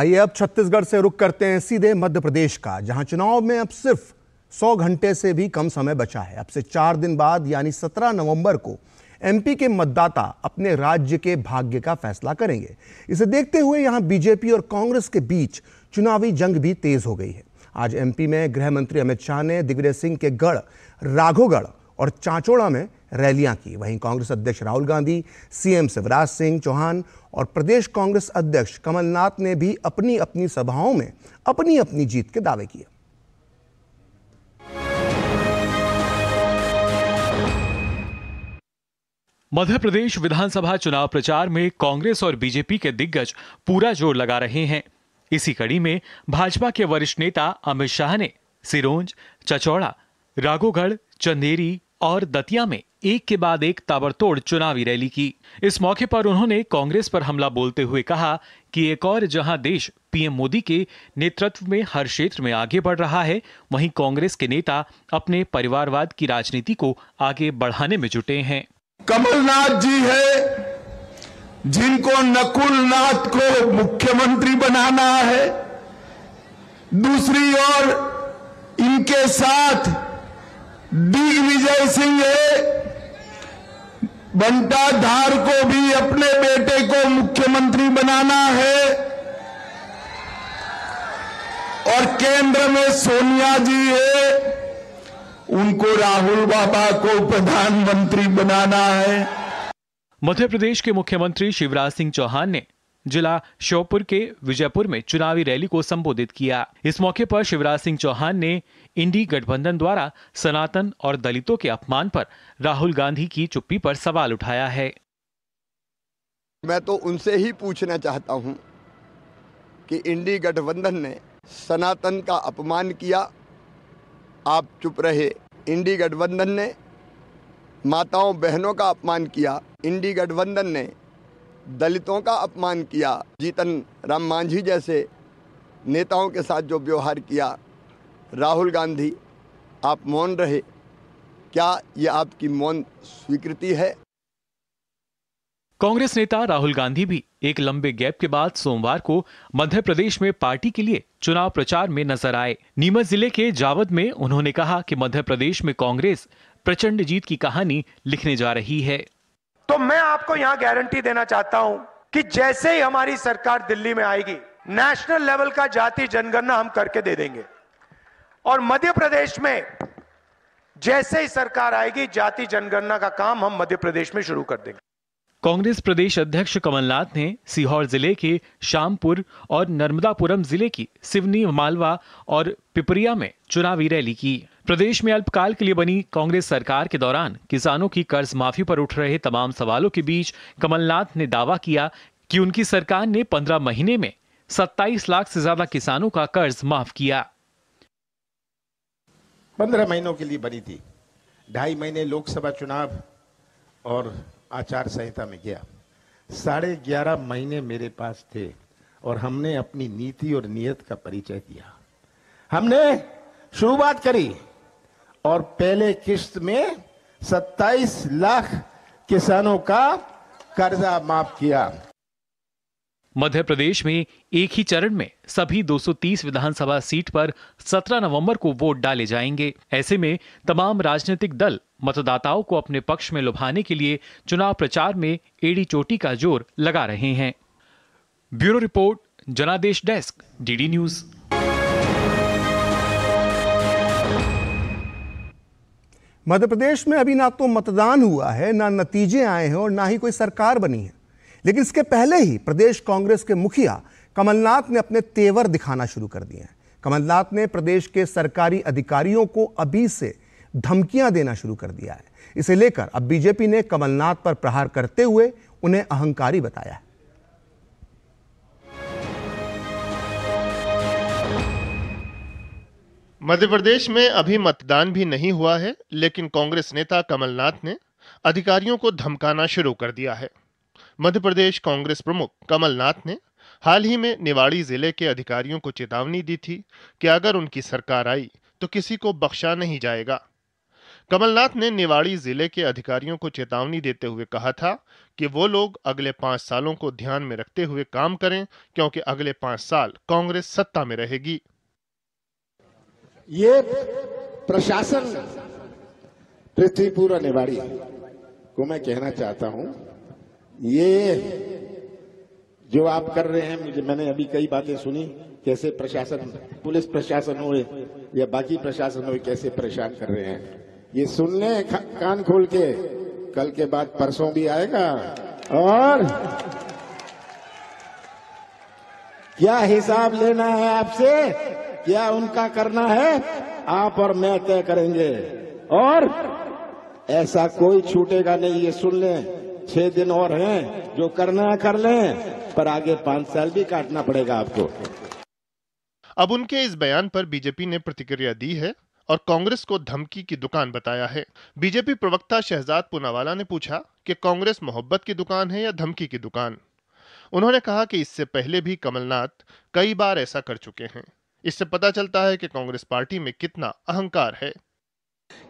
आइए अब छत्तीसगढ़ से रुक करते हैं सीधे मध्य प्रदेश का जहां चुनाव में अब सिर्फ 100 घंटे से भी कम समय बचा है अब से चार दिन बाद यानी 17 नवंबर को एमपी के मतदाता अपने राज्य के भाग्य का फैसला करेंगे इसे देखते हुए यहां बीजेपी और कांग्रेस के बीच चुनावी जंग भी तेज हो गई है आज एमपी में गृह मंत्री अमित शाह ने दिग्विजय सिंह के गढ़ राघोगढ़ और चांचोड़ा में रैलियां की वहीं कांग्रेस अध्यक्ष राहुल गांधी सीएम शिवराज सिंह चौहान और प्रदेश कांग्रेस अध्यक्ष कमलनाथ ने भी अपनी अपनी सभाओं में अपनी अपनी जीत के दावे किए मध्य प्रदेश विधानसभा चुनाव प्रचार में कांग्रेस और बीजेपी के दिग्गज पूरा जोर लगा रहे हैं इसी कड़ी में भाजपा के वरिष्ठ नेता अमित शाह ने सिरोंज चचौड़ा राघोगढ़ चंदेरी और दतिया में एक के बाद एक ताबड़तोड़ चुनावी रैली की इस मौके पर उन्होंने कांग्रेस पर हमला बोलते हुए कहा कि एक और जहां देश पीएम मोदी के नेतृत्व में हर क्षेत्र में आगे बढ़ रहा है वहीं कांग्रेस के नेता अपने परिवारवाद की राजनीति को आगे बढ़ाने में जुटे हैं कमलनाथ जी है जिनको नकुलनाथ को मुख्यमंत्री बनाना है दूसरी ओर इनके साथ दिग्विजय सिंह बंटाधार को भी अपने बेटे को मुख्यमंत्री बनाना है और केंद्र में सोनिया जी है उनको राहुल बाबा को प्रधानमंत्री बनाना है मध्य प्रदेश के मुख्यमंत्री शिवराज सिंह चौहान ने जिला श्योपुर के विजयपुर में चुनावी रैली को संबोधित किया इस मौके पर शिवराज सिंह चौहान ने इंडी गठबंधन द्वारा सनातन और दलितों के अपमान पर राहुल गांधी की चुप्पी पर सवाल उठाया है मैं तो उनसे ही पूछना चाहता हूं कि इंडी गठबंधन ने सनातन का अपमान किया आप चुप रहे इंडी गठबंधन ने माताओं बहनों का अपमान किया इंडी गठबंधन ने दलितों का अपमान किया जीतन राम मांझी जैसे नेताओं के साथ जो व्यवहार किया राहुल गांधी आप मौन रहे क्या ये आपकी मौन स्वीकृति है कांग्रेस नेता राहुल गांधी भी एक लंबे गैप के बाद सोमवार को मध्य प्रदेश में पार्टी के लिए चुनाव प्रचार में नजर आए नीमच जिले के जावद में उन्होंने कहा कि मध्य प्रदेश में कांग्रेस प्रचंड जीत की कहानी लिखने जा रही है तो मैं आपको यहां गारंटी देना चाहता हूं कि जैसे ही हमारी सरकार दिल्ली में आएगी नेशनल लेवल का जाति जनगणना हम करके दे देंगे और मध्य प्रदेश में जैसे ही सरकार आएगी जाति जनगणना का काम हम मध्य प्रदेश में शुरू कर देंगे कांग्रेस प्रदेश अध्यक्ष कमलनाथ ने सीहोर जिले के शामपुर और नर्मदापुरम जिले की सिवनी मालवा और पिपरिया में चुनावी रैली की प्रदेश में अल्पकाल के लिए बनी कांग्रेस सरकार के दौरान किसानों की कर्ज माफी पर उठ रहे तमाम सवालों के बीच कमलनाथ ने दावा किया कि उनकी सरकार ने 15 महीने में 27 लाख से ज्यादा किसानों का कर्ज माफ किया 15 महीनों के लिए बनी थी ढाई महीने लोकसभा चुनाव और आचार संहिता में गया साढ़े ग्यारह महीने मेरे पास थे और हमने अपनी नीति और नियत का परिचय दिया हमने शुरुआत करी और पहले किश्त में 27 लाख किसानों का कर्जा माफ किया मध्य प्रदेश में एक ही चरण में सभी 230 विधानसभा सीट पर 17 नवंबर को वोट डाले जाएंगे ऐसे में तमाम राजनीतिक दल मतदाताओं को अपने पक्ष में लुभाने के लिए चुनाव प्रचार में एडी चोटी का जोर लगा रहे हैं ब्यूरो रिपोर्ट जनादेश desk DD news Madhya Pradesh में अभी ना तो मतदान हुआ है ना नतीजे आए हैं और ना ही कोई सरकार बनी है लेकिन इसके पहले ही प्रदेश कांग्रेस के मुखिया कमलनाथ ने अपने तेवर दिखाना शुरू कर दिए हैं कमलनाथ ने प्रदेश के सरकारी अधिकारियों को अभी से धमकियां देना शुरू कर दिया है इसे लेकर अब बीजेपी ने कमलनाथ पर प्रहार करते हुए उन्हें अहंकारी बताया है मध्य प्रदेश में अभी मतदान भी नहीं हुआ है लेकिन कांग्रेस नेता कमलनाथ ने अधिकारियों को धमकाना शुरू कर दिया है मध्य प्रदेश कांग्रेस प्रमुख कमलनाथ ने हाल ही में निवाड़ी जिले के अधिकारियों को चेतावनी दी थी कि अगर उनकी सरकार आई तो किसी को बख्शा नहीं जाएगा कमलनाथ ने निवाड़ी जिले के अधिकारियों को चेतावनी देते हुए कहा था कि वो लोग अगले पांच सालों को ध्यान में रखते हुए काम करें क्योंकि अगले पांच साल कांग्रेस सत्ता में रहेगी ये प्रशासन पृथ्वीपुरा निवाड़ी को मैं कहना चाहता हूं ये जो आप कर रहे हैं मुझे मैंने अभी कई बातें सुनी कैसे प्रशासन पुलिस प्रशासन हो या बाकी प्रशासन हो कैसे परेशान कर रहे हैं ये सुन ले कान खोल के कल के बाद परसों भी आएगा और क्या हिसाब लेना है आपसे क्या उनका करना है आप और मैं तय करेंगे और ऐसा कोई छूटेगा नहीं ये सुन लें छह दिन और हैं जो करना है कर लें पर आगे पांच साल भी काटना पड़ेगा आपको अब उनके इस बयान पर बीजेपी ने प्रतिक्रिया दी है और कांग्रेस को धमकी की दुकान बताया है बीजेपी प्रवक्ता शहजाद पुनावाला ने पूछा कि कांग्रेस मोहब्बत की दुकान है या धमकी की दुकान उन्होंने कहा कि इससे पहले भी कमलनाथ कई बार ऐसा कर चुके हैं इससे पता चलता है कि कांग्रेस पार्टी में कितना अहंकार है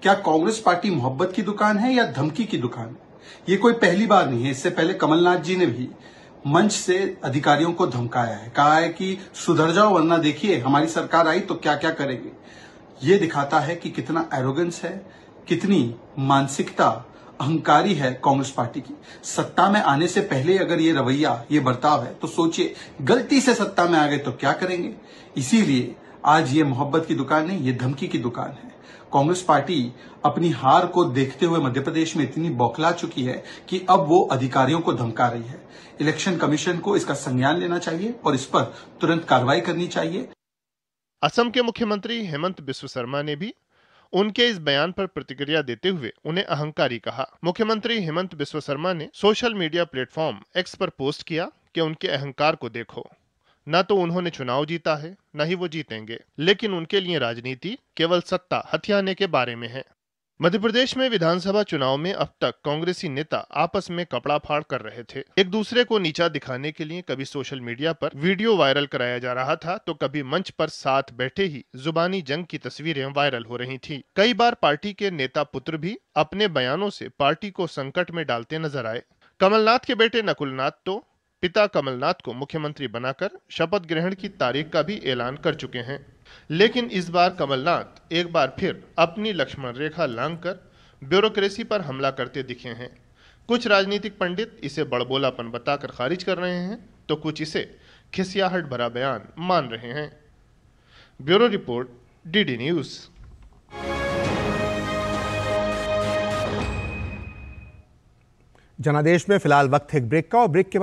क्या कांग्रेस पार्टी मोहब्बत की दुकान है या धमकी की दुकान है ये कोई पहली बार नहीं है इससे पहले कमलनाथ जी ने भी मंच से अधिकारियों को धमकाया है कहा है कि सुधर जाओ वरना देखिए हमारी सरकार आई तो क्या क्या करेंगे ये दिखाता है कि कितना एरोगेंस है कितनी मानसिकता अहंकारी है कांग्रेस पार्टी की सत्ता में आने से पहले अगर ये रवैया ये बर्ताव है तो सोचिए गलती से सत्ता में आ गए तो क्या करेंगे इसीलिए आज ये मोहब्बत की दुकान नहीं ये धमकी की दुकान है कांग्रेस पार्टी अपनी हार को देखते हुए मध्य प्रदेश में इतनी बौखला चुकी है कि अब वो अधिकारियों को धमका रही है इलेक्शन कमीशन को इसका संज्ञान लेना चाहिए और इस पर तुरंत कार्रवाई करनी चाहिए असम के मुख्यमंत्री हेमंत बिश्व शर्मा ने भी उनके इस बयान पर प्रतिक्रिया देते हुए उन्हें अहंकारी कहा मुख्यमंत्री हेमंत बिश्व शर्मा ने सोशल मीडिया प्लेटफॉर्म एक्स पर पोस्ट किया कि उनके अहंकार को देखो न तो उन्होंने चुनाव जीता है न ही वो जीतेंगे लेकिन उनके लिए राजनीति केवल सत्ता हथियाने के बारे में है मध्य प्रदेश में विधानसभा चुनाव में अब तक कांग्रेसी नेता आपस में कपड़ा फाड़ कर रहे थे एक दूसरे को नीचा दिखाने के लिए कभी सोशल मीडिया पर वीडियो वायरल कराया जा रहा था तो कभी मंच पर साथ बैठे ही जुबानी जंग की तस्वीरें वायरल हो रही थी कई बार पार्टी के नेता पुत्र भी अपने बयानों से पार्टी को संकट में डालते नजर आए कमलनाथ के बेटे नकुलनाथ तो पिता कमलनाथ को मुख्यमंत्री बनाकर शपथ ग्रहण की तारीख का भी ऐलान कर चुके हैं लेकिन इस बार कमलनाथ एक बार फिर अपनी लक्ष्मण रेखा लांघकर ब्यूरोक्रेसी पर हमला करते दिखे हैं कुछ राजनीतिक पंडित इसे बड़बोलापन बताकर खारिज कर रहे हैं तो कुछ इसे खिसियाहट भरा बयान मान रहे हैं ब्यूरो रिपोर्ट डीडी न्यूज़ जनादेश में फिलहाल वक्त है एक ब्रेक का और ब्रेक के